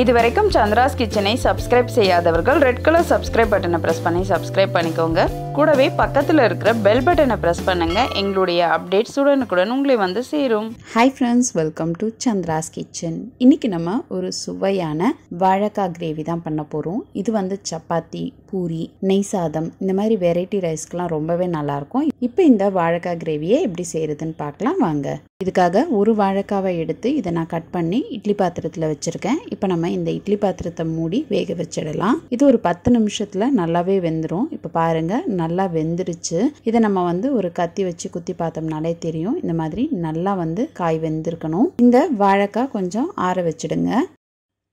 இது வரைக்கும் சந்திராஸ் கிச்சனை சப்ஸ்கிரைப் செய்யாதவர்கள் ரெட் கலர் சப்ஸ்கிரைப் பட்டனை ப்ரெஸ் பண்ணி சப்ஸ்கிரைப் பண்ணிக்கோங்க கூடவே பக்கத்தில் இருக்கிற பெல் பட்டனை ப்ரெஸ் பண்ணுங்கள் எங்களுடைய அப்டேட்ஸ் உடனுக்குடன் உங்களை வந்து சேரும் hi friends welcome to Chandra's kitchen இன்றைக்கி நம்ம ஒரு சுவையான வாழைக்காய் கிரேவி தான் பண்ண போகிறோம் இது வந்து சப்பாத்தி பூரி நெய் சாதம் இந்த மாதிரி வெரைட்டி ரைஸ்க்கெலாம் ரொம்பவே நல்லாயிருக்கும் இப்போ இந்த வாழைக்காய் கிரேவியை எப்படி செய்கிறதுன்னு பார்க்கலாம் வாங்க இதுக்காக ஒரு வாழைக்காவை எடுத்து இதை நான் கட் பண்ணி இட்லி பாத்திரத்தில் வச்சுருக்கேன் இப்போ நம்ம நம்ம இந்த இட்லி பாத்திரத்தை மூடி வேக வச்சிடலாம் இது ஒரு பத்து நிமிஷத்தில் நல்லாவே வெந்துடும் இப்போ பாருங்கள் நல்லா வெந்துருச்சு இதை நம்ம வந்து ஒரு கத்தி வச்சு குத்தி பார்த்தோம்னாலே தெரியும் இந்த மாதிரி நல்லா வந்து காய் வெந்திருக்கணும் இந்த வாழைக்காய் கொஞ்சம் ஆற வச்சுடுங்க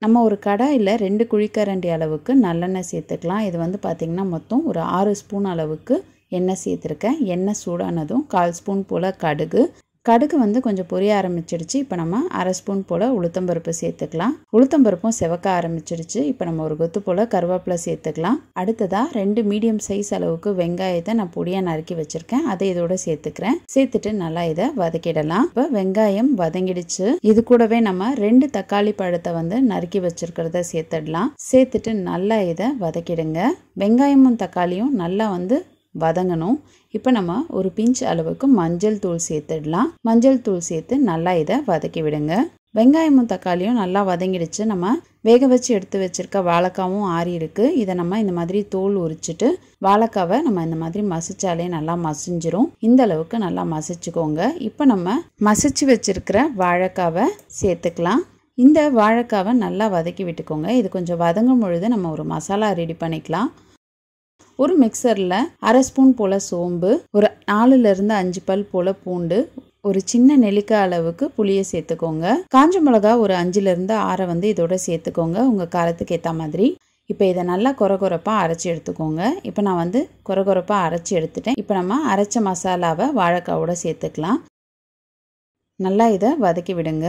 நம்ம ஒரு கடாயில் ரெண்டு குழிக்கரண்டி அளவுக்கு நல்லெண்ணெய் சேர்த்துக்கலாம் இது வந்து பார்த்திங்கன்னா மொத்தம் ஒரு ஆறு ஸ்பூன் அளவுக்கு எண்ணெய் சேர்த்துருக்கேன் எண்ணெய் சூடானதும் கால் ஸ்பூன் போல் கடுகு கடுகு வந்து கொஞ்சம் பொரிய ஆரம்பிச்சிடுச்சு இப்போ நம்ம அரை ஸ்பூன் போல் உளுத்தம்பருப்பு சேர்த்துக்கலாம் உளுத்தம்பருப்பும் செவக்க ஆரம்பிச்சிடுச்சு இப்போ நம்ம ஒரு கொத்து போல் கருவேப்பிலை சேர்த்துக்கலாம் அடுத்ததாக ரெண்டு மீடியம் சைஸ் அளவுக்கு வெங்காயத்தை நான் பொடியாக நறுக்கி வச்சுருக்கேன் அதை இதோட சேர்த்துக்கிறேன் சேர்த்துட்டு நல்லா இதை வதக்கிடலாம் இப்போ வெங்காயம் வதங்கிடுச்சு இது கூடவே நம்ம ரெண்டு தக்காளி பழத்தை வந்து நறுக்கி வச்சுருக்கிறத சேர்த்துடலாம் சேர்த்துட்டு நல்லா இதை வதக்கிடுங்க வெங்காயமும் தக்காளியும் நல்லா வந்து வதங்கணும் இப்போ நம்ம ஒரு பிஞ்ச் அளவுக்கு மஞ்சள் தூள் சேர்த்துடலாம் மஞ்சள் தூள் சேர்த்து நல்லா இதை வதக்கி விடுங்க வெங்காயமும் தக்காளியும் நல்லா வதங்கிடுச்சு நம்ம வேக வச்சு எடுத்து வச்சுருக்க வாழைக்காவும் ஆறி இருக்கு இதை நம்ம இந்த மாதிரி தோல் உரிச்சிட்டு வாழைக்காவை நம்ம இந்த மாதிரி மசிச்சாலே நல்லா மசிஞ்சிரும் இந்த அளவுக்கு நல்லா மசிச்சுக்கோங்க இப்போ நம்ம மசிச்சு வச்சுருக்கிற வாழைக்காவை சேர்த்துக்கலாம் இந்த வாழைக்காவை நல்லா வதக்கி விட்டுக்கோங்க இது கொஞ்சம் வதங்கும் பொழுது நம்ம ஒரு மசாலா ரெடி பண்ணிக்கலாம் ஒரு மிக்சரில் அரை ஸ்பூன் போல் சோம்பு ஒரு நாலுலேருந்து அஞ்சு பல் போல் பூண்டு ஒரு சின்ன நெல்லிக்காய் அளவுக்கு புளியை சேர்த்துக்கோங்க காஞ்ச மிளகா ஒரு அஞ்சுலேருந்து ஆறை வந்து இதோட சேர்த்துக்கோங்க உங்கள் காலத்துக்கு ஏற்ற மாதிரி இப்போ இதை நல்லா குறகுறப்பாக அரைச்சி எடுத்துக்கோங்க இப்போ நான் வந்து குறகுறப்பாக அரைச்சி எடுத்துட்டேன் இப்போ நம்ம அரைச்ச மசாலாவை வாழைக்காவோட சேர்த்துக்கலாம் நல்லா இதை வதக்கி விடுங்க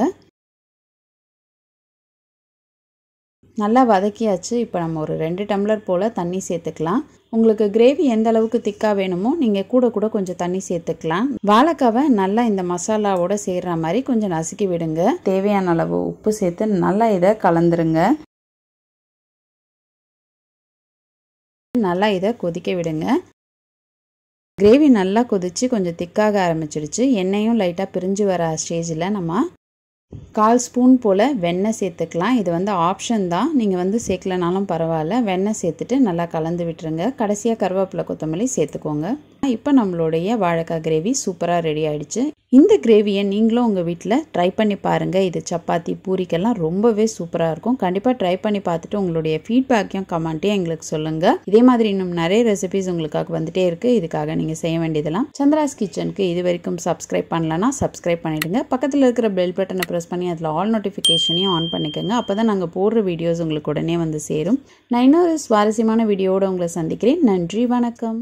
நல்லா வதக்கியாச்சு இப்போ நம்ம ஒரு ரெண்டு டம்ளர் போல் தண்ணி சேர்த்துக்கலாம் உங்களுக்கு கிரேவி எந்த அளவுக்கு திக்காக வேணுமோ நீங்கள் கூட கூட கொஞ்சம் தண்ணி சேர்த்துக்கலாம் வாழைக்காவை நல்லா இந்த மசாலாவோட சேர்கிற மாதிரி கொஞ்சம் நசுக்கி விடுங்க தேவையான அளவு உப்பு சேர்த்து நல்லா இதை கலந்துருங்க நல்லா இதை கொதிக்க விடுங்க கிரேவி நல்லா கொதித்து கொஞ்சம் திக்காக ஆரம்பிச்சிடுச்சு எண்ணெயும் லைட்டாக பிரிஞ்சு வர ஸ்டேஜில் நம்ம கால் ஸ்பூன் போல் வெண்ணெய் சேர்த்துக்கலாம் இது வந்து ஆப்ஷன் தான் நீங்கள் வந்து சேர்க்கலனாலும் பரவாயில்ல வெண்ணெய் சேர்த்துட்டு நல்லா கலந்து விட்டுருங்க கடைசியாக கருவேப்பிலை கொத்தமல்லி சேர்த்துக்கோங்க இப்போ நம்மளுடைய வாழைக்காய் கிரேவி சூப்பராக ரெடி ஆகிடுச்சு இந்த கிரேவியை நீங்களும் உங்கள் வீட்டில் ட்ரை பண்ணி பாருங்கள் இது சப்பாத்தி பூரிக்கெல்லாம் ரொம்பவே சூப்பராக இருக்கும் கண்டிப்பாக ட்ரை பண்ணி பார்த்துட்டு உங்களுடைய ஃபீட்பேக்கையும் கமெண்ட்டையும் எங்களுக்கு சொல்லுங்கள் இதே மாதிரி இன்னும் நிறைய ரெசிபிஸ் உங்களுக்காக வந்துட்டே இருக்குது இதுக்காக நீங்கள் செய்ய வேண்டியதெல்லாம் சந்திராஸ் கிச்சனுக்கு இது வரைக்கும் சப்ஸ்கிரைப் பண்ணலன்னா சப்ஸ்கிரைப் பண்ணிவிடுங்க பக்கத்தில் இருக்கிற பெல் பட்டனை ப்ரெஸ் பண்ணி அதில் ஆல் நோட்டிஃபிகேஷனையும் ஆன் பண்ணிக்கோங்க அப்போ தான் நாங்கள் போடுற வீடியோஸ் உங்களுக்கு உடனே வந்து சேரும் நான் இன்னொரு சுவாரஸ்யமான வீடியோடு உங்களை சந்திக்கிறேன் நன்றி வணக்கம்